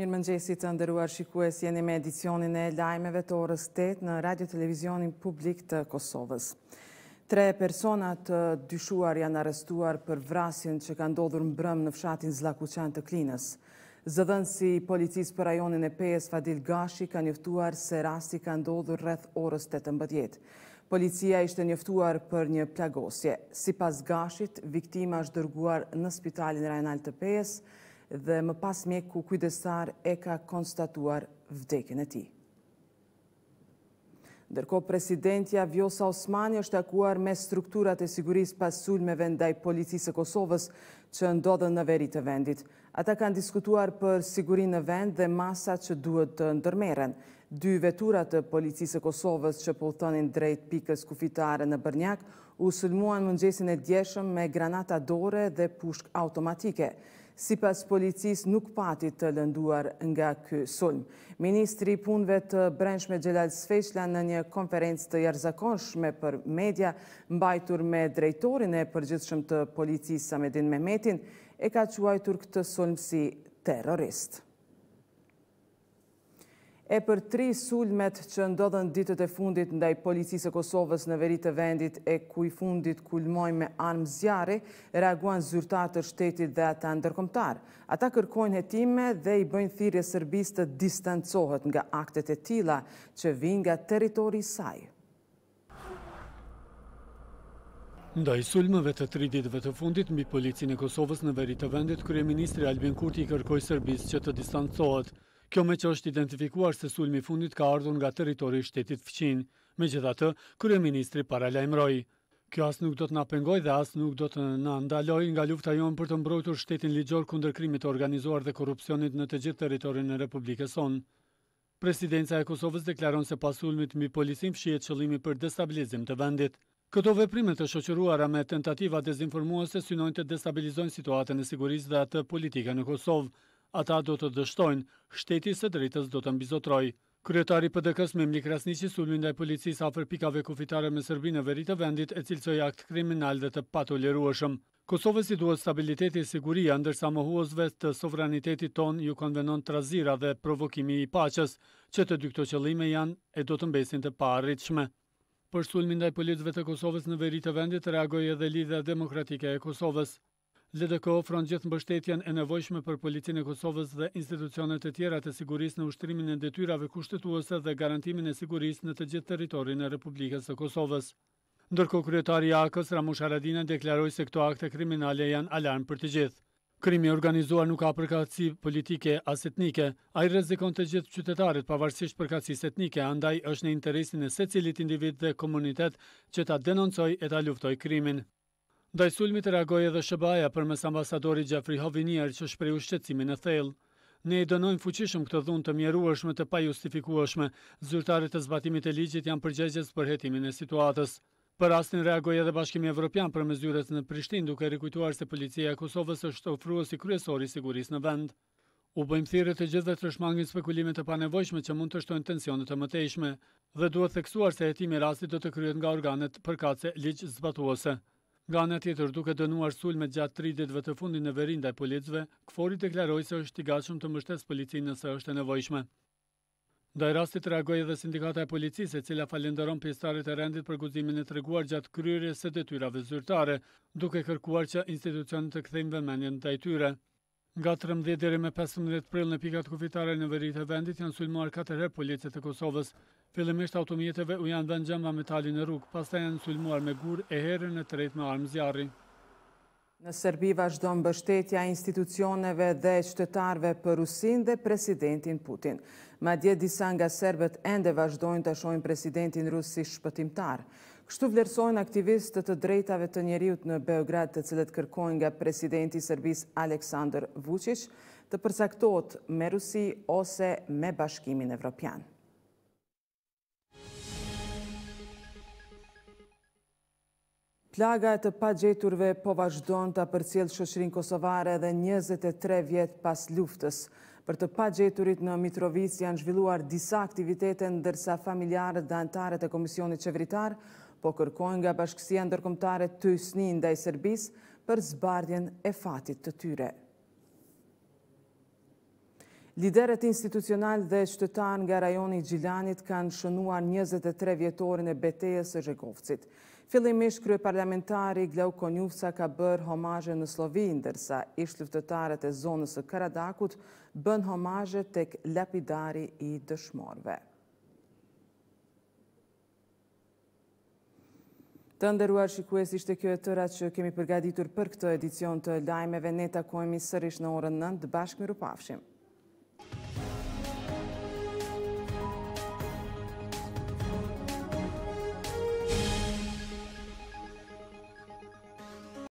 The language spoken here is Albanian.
Mirë më nxesit të ndëruar shikues jeni me edicionin e lajmeve të orës 8 në Radio Televizionin Publik të Kosovës. Tre personat dyshuar janë arrestuar për vrasin që ka ndodhur mbrëm brëm në fshatin Zlakuqan të Klinës. Zëdhën si policis për rajonin e PS Fadil Gashi ka njëftuar se rasti ka ndodhur rreth orës 18. Policia ishte njëftuar për një plagosje. Si pas Gashit, viktima është dërguar në spitalin rajonal të ps dhe më pas mjeku kujdesar e ka konstatuar vdekin e ti. Ndërko, presidentja Vjosa Osmani është akuar me strukturat e siguris pas me vendaj policisë e Kosovës që ndodhën në veri të vendit. Ata kanë diskutuar për sigurin në vend dhe masa që duhet të ndërmeren. Dy veturat të policisë Kosovës që po thënin drejt pikës kufitare në Bërnjak u sëlmuan mëngjesin e djeshëm me granata dore dhe pushk automatike. Si pas policisë nuk pati të lënduar nga kë sulm. Ministri punve të brendshme Gjelal Sveçla në një konferencë të jarëzakonshme për media, mbajtur me drejtorin e përgjithshëm të policisë Samedin Mehmetin, e ka quajtur këtë sulm si terroristë e për tri sulmet që ndodhen ditët e fundit ndaj policisë e Kosovës në veri të vendit e kuj fundit kulmoj me armë zjarë, reaguan zyrtar të shtetit dhe ata ndërkomtar. Ata kërkojnë hetime dhe i bëjnë thirje sërbis të distancohet nga aktet e tila që vinë nga teritori saj. Ndaj sulmëve të tri ditëve të fundit, mbi policinë e Kosovës në veri të vendit, Kryeministri Albin Kurti i kërkoj sërbis që të distancohet Kjo me që është identifikuar se sulmi fundit ka ardhur nga teritori i shtetit fëqin. me gjitha të, kërë ministri para lajmëroj. Kjo asë nuk do të na pengoj dhe asë nuk do të na ndaloj nga lufta jonë për të mbrojtur shtetin ligjor kundër krimit organizuar dhe korupcionit në të gjithë teritorin e Republikës sonë. Presidenca e Kosovës deklaron se pasulmit mi policim fshiet qëllimi për destabilizim të vendit. Këto veprimet të shoqëruara me tentativa dezinformuese synojnë të destabilizojnë situatën e sigurisë dhe atë politike në Kosovë, ata do të dështojnë, shteti së drejtës do të mbizotroj. Kryetari pdk me mlik rasnici sulmi ndaj policis afer pikave kufitare me Sërbi në veri të vendit e cilësoj akt kriminal dhe të patolerueshëm. Kosovës i duhet stabiliteti e siguria, ndërsa më huozve të sovranitetit ton ju konvenon të razira dhe provokimi i paches, që të dykto qëllime janë e do të mbesin të shme. Për sulmi ndaj politëve të Kosovës në veri të vendit reagoj edhe lidhe demokratike e Kosovës. LDK ofron gjithë mbështetjen e nevojshme për policinë e Kosovës dhe institucionet e tjera të sigurisë në ushtrimin e detyrave kushtetuese dhe garantimin e sigurisë në të gjithë territorin e Republikës së Kosovës. Ndërko kryetari i ak Ramush Haradina deklaroi se këto akte kriminale janë alarm për të gjithë. Krimi i organizuar nuk ka përkatësi politike as etnike, ai rrezikon të gjithë qytetarët pavarësisht përkatësisë etnike, andaj është në interesin e secilit individ dhe komunitet që ta denoncojë e ta luftojë krimin. Ndaj sulmit e reagoj edhe Shëbaja për mes ambasadori Gjafri Hovinier që shprej u e thellë. Ne i dënojmë fuqishëm këtë dhunë të mjeruashme të pa justifikuashme, zyrtarit të zbatimit e ligjit janë përgjegjes për hetimin e situatës. Për rastin reagoj edhe bashkimi Evropian për me zyret në Prishtin duke rekujtuar se policia Kosovës është ofrua si kryesori siguris në vend. U bëjmë thire të gjithë dhe të shmangin spekulimet të panevojshme që mund të shtojnë tensione të mëtejshme dhe duhet theksuar se jetimi rastit do të kryhet nga organet përkatëse ligj zbatuese. Nga në tjetër duke dënuar sulme gjatë 30 vë të fundin e verin dhe policve, këfori deklaroj se është i gashëm të mështes policinë nëse është e nevojshme. Ndaj rastit reagoj edhe sindikata e policisë e cila falenderon pjestarit e rendit për guzimin e treguar gjatë kryrës e detyrave zyrtare, duke kërkuar që institucionit të këthejmë vëmenjen të e tyre. Nga 13 deri me 15 prill në pikat kufitare në verit e vendit janë sulmuar 4 herë policet e Kosovës. Fillimisht automjeteve u janë dhenë gjemba me tali në rrugë, pas janë sulmuar me gurë e herë në tretë me armë zjarri. Në Serbi vazhdo në bështetja institucioneve dhe qëtëtarve për Rusin dhe presidentin Putin. Ma dje disa nga Serbet ende vazhdojnë të shojnë presidentin Rusi shpëtimtarë. Kështu vlerësojnë aktivistët të drejtave të njeriut në Beograd të cilët kërkojnë nga presidenti Sërbis Aleksandr Vucic të përsaktot me Rusi ose me bashkimin evropian. Plaga e të pa gjeturve po vazhdojnë të apërcjel shëshrin Kosovare dhe 23 vjetë pas luftës. Për të pa gjeturit në Mitrovic janë zhvilluar disa aktivitetet ndërsa familjarët dhe antarët e Komisionit Qeveritarë, po kërkojnë nga bashkësia ndërkomtare të usni ndaj Serbis për zbardjen e fatit të tyre. Lideret institucional dhe qëtëtan nga rajoni Gjilanit kanë shënua 23 vjetorin e betejës e Zhegovcit. Filimish, krye parlamentari Gleu Konjufca ka bërë homaje në Slovin, dërsa ishtë luftëtarët e zonës e Karadakut bën homaje tek lapidari i dëshmorve. Të ndëruar shikues ishte kjo e tëra që kemi përgaditur për këtë edicion të lajmeve, ne takojmi sërish në orën nëndë, bashkë miru pafshim.